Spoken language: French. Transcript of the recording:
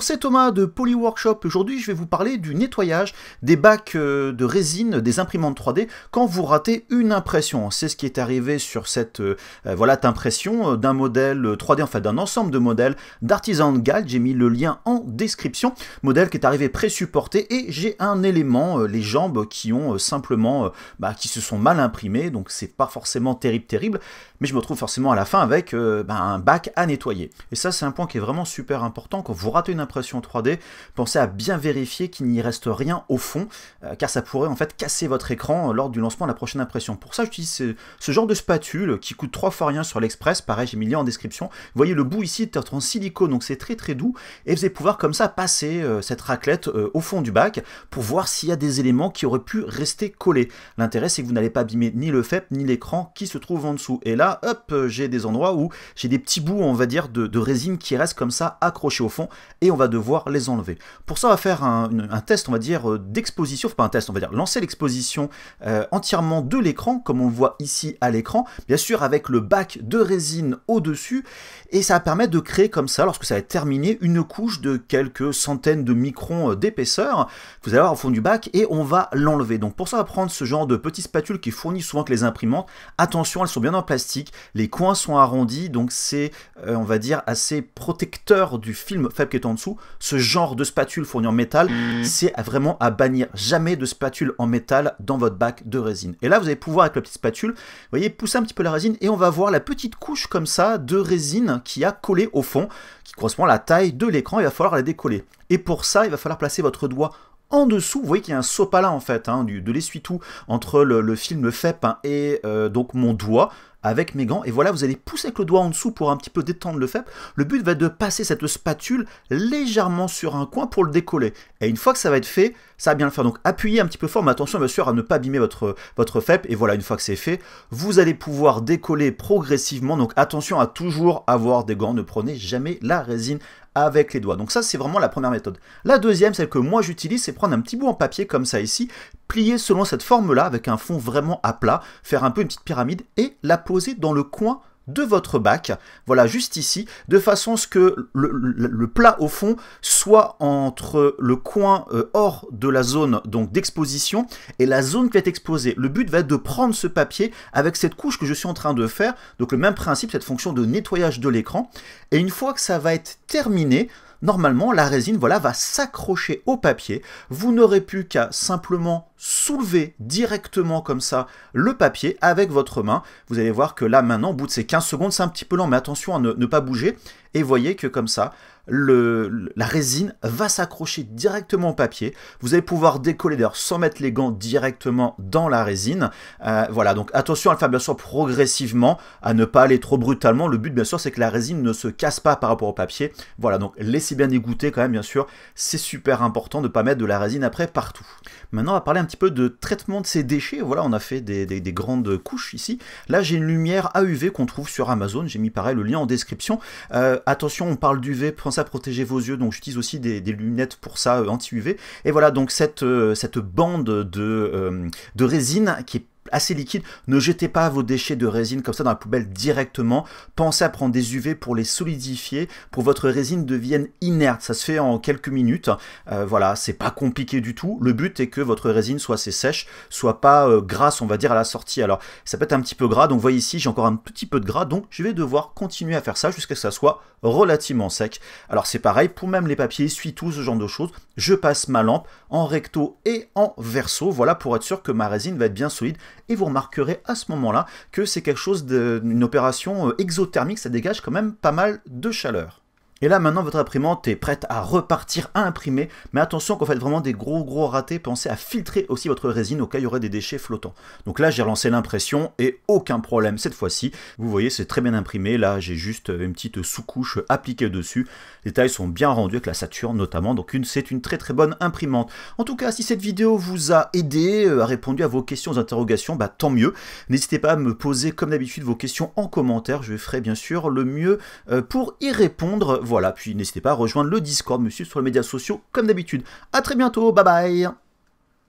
c'est Thomas de Poly Workshop Aujourd'hui, je vais vous parler du nettoyage des bacs euh, de résine des imprimantes 3D quand vous ratez une impression. C'est ce qui est arrivé sur cette euh, euh, impression d'un modèle 3D, fait d'un ensemble de modèles d'Artisan Gal. J'ai mis le lien en description. Modèle qui est arrivé pré-supporté et j'ai un élément, les jambes qui ont simplement, bah, qui se sont mal imprimées, donc c'est pas forcément terrible, terrible, mais je me retrouve forcément à la fin avec bah, un bac à nettoyer. Et ça, c'est un point qui est vraiment super important quand vous ratez une 3D, pensez à bien vérifier qu'il n'y reste rien au fond, euh, car ça pourrait en fait casser votre écran euh, lors du lancement de la prochaine impression. Pour ça, j'utilise ce, ce, genre de spatule qui coûte trois fois rien sur l'Express, pareil, j'ai mis le lien en description. Vous voyez, le bout ici est en silicone, donc c'est très très doux, et vous allez pouvoir comme ça passer euh, cette raclette au fond du bac pour voir s'il y a des éléments qui auraient pu rester collés. L'intérêt, c'est que vous n'allez pas abîmer ni le FEP, ni l'écran qui se trouve en dessous. Et là, hop, j'ai des endroits où j'ai des petits bouts, on va dire, de, résine qui restent comme ça accrochés au fond, et on on va devoir les enlever. Pour ça, on va faire un, test, on va dire, euh, d'exposition, enfin, pas un test, on va dire lancer l'exposition euh, entièrement de l'écran, comme on le voit ici à l'écran, bien sûr avec le bac de résine au-dessus, et ça va permettre de créer comme ça, lorsque ça va être terminé, une couche de quelques centaines de microns euh, d'épaisseur, vous allez voir au fond du bac, et on va l'enlever. Donc pour ça, on va prendre ce genre de petite spatule qui fournit souvent que les imprimantes. Attention, elles sont bien en plastique, les coins sont arrondis, donc c'est, on va dire, assez protecteur du film faible qui est en dessous ce genre de spatule fournie en métal, mm. c'est vraiment à bannir. Jamais de spatule en métal dans votre bac de résine. Et là, vous allez pouvoir, avec la petite spatule, vous voyez, pousser un petit peu la résine et on va voir la petite couche comme ça de résine qui a collé au fond, qui correspond à la taille de l'écran. Il va falloir la décoller. Et pour ça, il va falloir placer votre doigt en dessous, vous voyez qu'il y a un sopalin en fait, hein, du, de l'essuie-tout entre le, film FEP et euh, donc mon doigt avec mes gants. Et voilà, vous allez pousser avec le doigt en dessous pour un petit peu détendre le FEP. Le but va être de passer cette spatule légèrement sur un coin pour le décoller. Et une fois que ça va être fait, ça va bien le faire. Donc appuyez un petit peu fort, mais attention bien sûr à ne pas abîmer votre, votre Et voilà, une fois que c'est fait, vous allez pouvoir décoller progressivement. Donc attention à toujours avoir des gants. Ne prenez jamais la résine avec les doigts. Donc ça, c'est vraiment la première méthode. La deuxième, celle que moi j'utilise, c'est prendre un petit bout en papier comme ça ici, plier selon cette forme-là avec un fond vraiment à plat, faire un peu une petite pyramide et la poser dans le coin de votre bac, voilà juste ici, de façon à ce que le, plat au fond soit entre le coin euh, hors de la zone d'exposition et la zone qui va être exposée. Le but va être de prendre ce papier avec cette couche que je suis en train de faire, donc le même principe, cette fonction de nettoyage de l'écran, et une fois que ça va être terminé, normalement la résine voilà, va s'accrocher au papier, vous n'aurez plus qu'à simplement soulever directement comme ça le papier avec votre main. Vous allez voir que là maintenant, au bout de ces 15 secondes, c'est un petit peu lent, mais attention à ne, pas bouger. Et voyez que comme ça, le, la résine va s'accrocher directement au papier. Vous allez pouvoir décoller d'ailleurs sans mettre les gants directement dans la résine. Euh, voilà, donc attention à le faire bien sûr progressivement, à ne pas aller trop brutalement. Le but bien sûr c'est que la résine ne se casse pas par rapport au papier. Voilà, donc laissez bien égoutter quand même bien sûr. C'est super important de ne pas mettre de la résine après partout. Maintenant on va parler un petit peu de traitement de ces déchets. Voilà, on a fait des, grandes couches ici. Là, j'ai une lumière à UV qu'on trouve sur Amazon. J'ai mis pareil le lien en description. Euh, attention, on parle d'UV, pensez à protéger vos yeux. Donc, j'utilise aussi des, lunettes pour ça, euh, anti-UV. Et voilà, donc cette, euh, cette bande de, de résine qui est assez liquide. Ne jetez pas vos déchets de résine comme ça dans la poubelle directement. Pensez à prendre des UV pour les solidifier, pour que votre résine devienne inerte. Ça se fait en quelques minutes. Euh, voilà, c'est pas compliqué du tout. Le but est que votre résine soit assez sèche, soit pas euh, grasse, on va dire, à la sortie. Alors, ça peut être un petit peu gras. Donc, voyez ici, j'ai encore un petit peu de gras. Donc, je vais devoir continuer à faire ça jusqu'à ce que ça soit relativement sec. Alors, c'est pareil pour même les papiers essuie-tout, ce genre de choses. Je passe ma lampe en recto et en verso. Voilà, pour être sûr que ma résine va être bien solide et vous remarquerez à ce moment-là que c'est quelque chose d'une opération euh, exothermique, ça dégage quand même pas mal de chaleur. Et là, maintenant, votre imprimante est prête à repartir à imprimer. Mais attention, quand vous faites vraiment des gros, gros ratés, pensez à filtrer aussi votre résine au cas où il y aurait des déchets flottants. Donc là, j'ai relancé l'impression et aucun problème cette fois-ci. Vous voyez, c'est très bien imprimé. Là, j'ai juste une petite sous-couche appliquée dessus. Les tailles sont bien rendues avec la Saturne notamment. Donc c'est une très, très bonne imprimante. En tout cas, si cette vidéo vous a aidé, euh, a répondu à vos questions, aux interrogations, bah, tant mieux. N'hésitez pas à me poser, comme d'habitude, vos questions en commentaire. Je ferai bien sûr le mieux euh, pour y répondre voilà, puis n'hésitez pas à rejoindre le Discord, monsieur, sur les médias sociaux, comme d'habitude. A très bientôt, bye bye